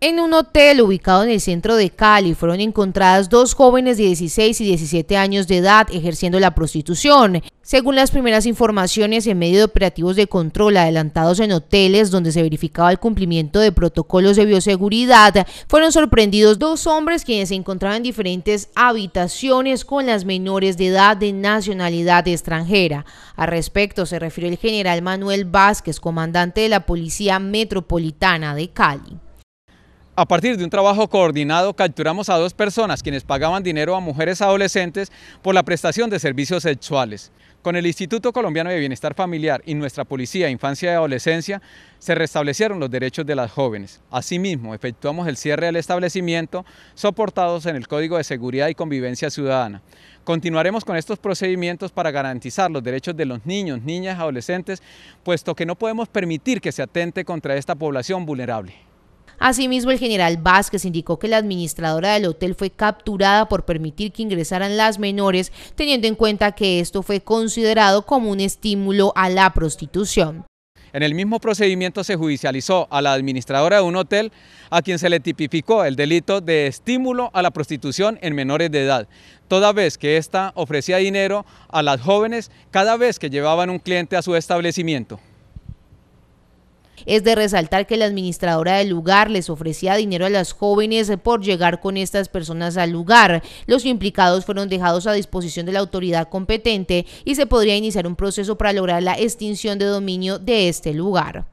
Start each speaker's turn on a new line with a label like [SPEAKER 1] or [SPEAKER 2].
[SPEAKER 1] En un hotel ubicado en el centro de Cali fueron encontradas dos jóvenes de 16 y 17 años de edad ejerciendo la prostitución. Según las primeras informaciones, en medio de operativos de control adelantados en hoteles donde se verificaba el cumplimiento de protocolos de bioseguridad, fueron sorprendidos dos hombres quienes se encontraban en diferentes habitaciones con las menores de edad de nacionalidad extranjera. Al respecto se refirió el general Manuel Vázquez, comandante de la Policía Metropolitana de Cali.
[SPEAKER 2] A partir de un trabajo coordinado, capturamos a dos personas quienes pagaban dinero a mujeres adolescentes por la prestación de servicios sexuales. Con el Instituto Colombiano de Bienestar Familiar y nuestra Policía Infancia y Adolescencia, se restablecieron los derechos de las jóvenes. Asimismo, efectuamos el cierre del establecimiento soportados en el Código de Seguridad y Convivencia Ciudadana. Continuaremos con estos procedimientos para garantizar los derechos de los niños, niñas, y adolescentes, puesto que no podemos permitir que se atente contra esta población vulnerable.
[SPEAKER 1] Asimismo, el general Vázquez indicó que la administradora del hotel fue capturada por permitir que ingresaran las menores, teniendo en cuenta que esto fue considerado como un estímulo a la prostitución.
[SPEAKER 2] En el mismo procedimiento se judicializó a la administradora de un hotel a quien se le tipificó el delito de estímulo a la prostitución en menores de edad, toda vez que ésta ofrecía dinero a las jóvenes cada vez que llevaban un cliente a su establecimiento.
[SPEAKER 1] Es de resaltar que la administradora del lugar les ofrecía dinero a las jóvenes por llegar con estas personas al lugar. Los implicados fueron dejados a disposición de la autoridad competente y se podría iniciar un proceso para lograr la extinción de dominio de este lugar.